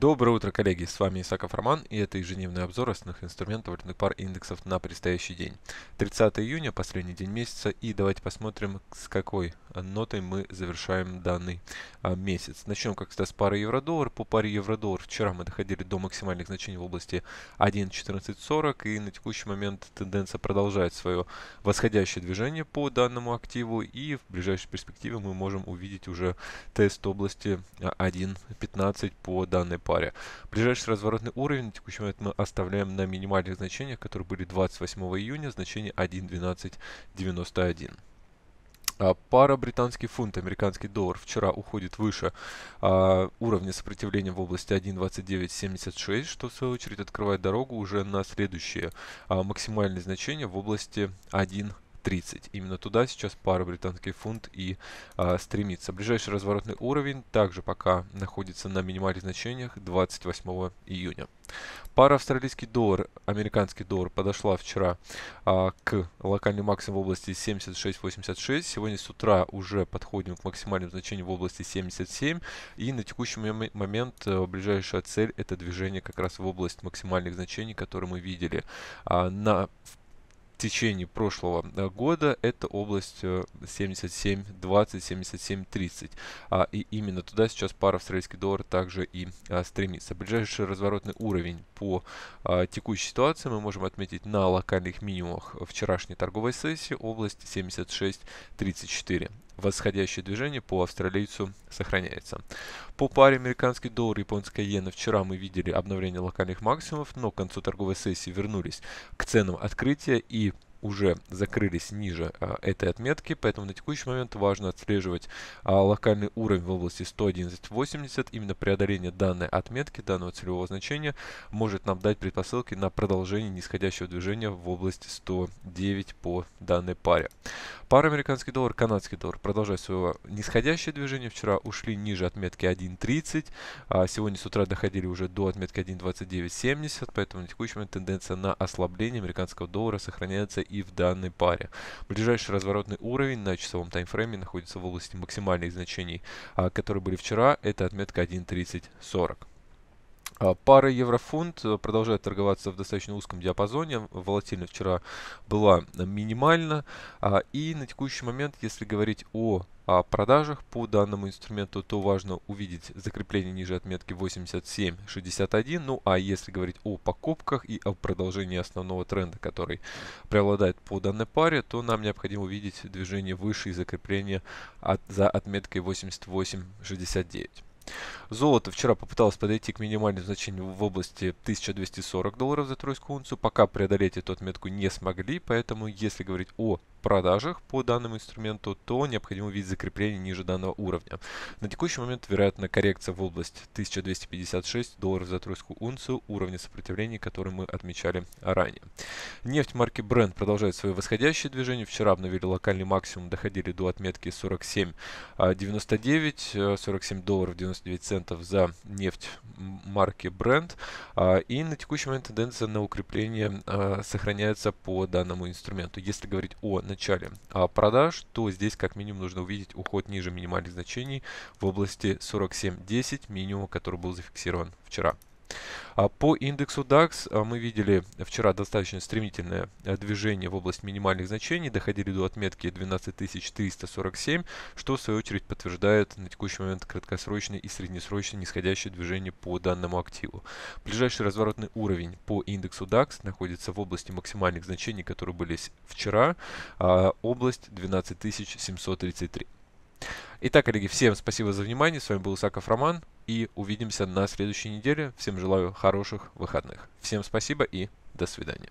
Доброе утро, коллеги! С вами Исаков Роман и это ежедневный обзор основных инструментов валютных пар индексов на предстоящий день. 30 июня, последний день месяца, и давайте посмотрим, с какой нотой мы завершаем данный а, месяц. Начнем, как всегда, с пары евро-доллар. По паре евро-доллар вчера мы доходили до максимальных значений в области 1.1440 и на текущий момент тенденция продолжает свое восходящее движение по данному активу и в ближайшей перспективе мы можем увидеть уже тест области 1.15 а, по данной паре паре. Ближайший разворотный уровень на текущий момент мы оставляем на минимальных значениях, которые были 28 июня, значение 1.1291. А, пара британский фунт, американский доллар вчера уходит выше а, уровня сопротивления в области 1.2976, что в свою очередь открывает дорогу уже на следующее а, максимальное значение в области 1. 30. Именно туда сейчас пара британский фунт и а, стремится. Ближайший разворотный уровень также пока находится на минимальных значениях 28 июня. Пара австралийский доллар, американский доллар подошла вчера а, к локальным максимум в области 76.86. Сегодня с утра уже подходим к максимальным значениям в области 77. И на текущий момент а, ближайшая цель это движение как раз в область максимальных значений, которые мы видели а, на течение прошлого э, года это область 77.20, э, 77.30. А, и именно туда сейчас пара австралийский доллар также и а, стремится. Ближайший разворотный уровень по а, текущей ситуации мы можем отметить на локальных минимумах вчерашней торговой сессии область 76.34. Восходящее движение по австралийцу сохраняется. По паре американский доллар и японская иена вчера мы видели обновление локальных максимумов, но к концу торговой сессии вернулись к ценам открытия и уже закрылись ниже а, этой отметки, поэтому на текущий момент важно отслеживать а, локальный уровень в области 111.80. Именно преодоление данной отметки, данного целевого значения, может нам дать предпосылки на продолжение нисходящего движения в области 109 по данной паре. Пара американский доллар, канадский доллар продолжает свое нисходящее движение. Вчера ушли ниже отметки 1.30. А сегодня с утра доходили уже до отметки 1.2970. Поэтому на текущий момент тенденция на ослабление американского доллара сохраняется и в данной паре. Ближайший разворотный уровень на часовом таймфрейме находится в области максимальных значений, а, которые были вчера. Это отметка 1.3040. А, пара еврофунт э, продолжает торговаться в достаточно узком диапазоне. Волатильность вчера была минимальна. А, и на текущий момент, если говорить о продажах по данному инструменту, то важно увидеть закрепление ниже отметки 87.61. Ну а если говорить о покупках и о продолжении основного тренда, который преобладает по данной паре, то нам необходимо увидеть движение выше и закрепление от, за отметкой 88.69. Золото вчера попыталось подойти к минимальному значению в области 1240 долларов за тройскую унцию. Пока преодолеть эту отметку не смогли, поэтому если говорить о продажах по данному инструменту, то необходимо увидеть закрепление ниже данного уровня. На текущий момент, вероятно, коррекция в область 1256 долларов за тройскую унцию, уровня сопротивления, который мы отмечали ранее. Нефть марки Brent продолжает свое восходящее движение. Вчера обновили локальный максимум, доходили до отметки 47,99, 47 э, долларов 99 центов за нефть марки Brent. А, и на текущий момент тенденция на укрепление э, сохраняется по данному инструменту. Если говорить о начале А продаж, то здесь как минимум нужно увидеть уход ниже минимальных значений в области 47.10 минимума, который был зафиксирован вчера. А, по индексу DAX а, мы видели вчера достаточно стремительное а, движение в область минимальных значений, доходили до отметки 12347, что в свою очередь подтверждает на текущий момент краткосрочное и среднесрочное нисходящее движение по данному активу. Ближайший разворотный уровень по индексу DAX находится в области максимальных значений, которые были вчера, область 12733. Итак, коллеги, всем спасибо за внимание. С вами был Исаков Роман. И увидимся на следующей неделе. Всем желаю хороших выходных. Всем спасибо и до свидания.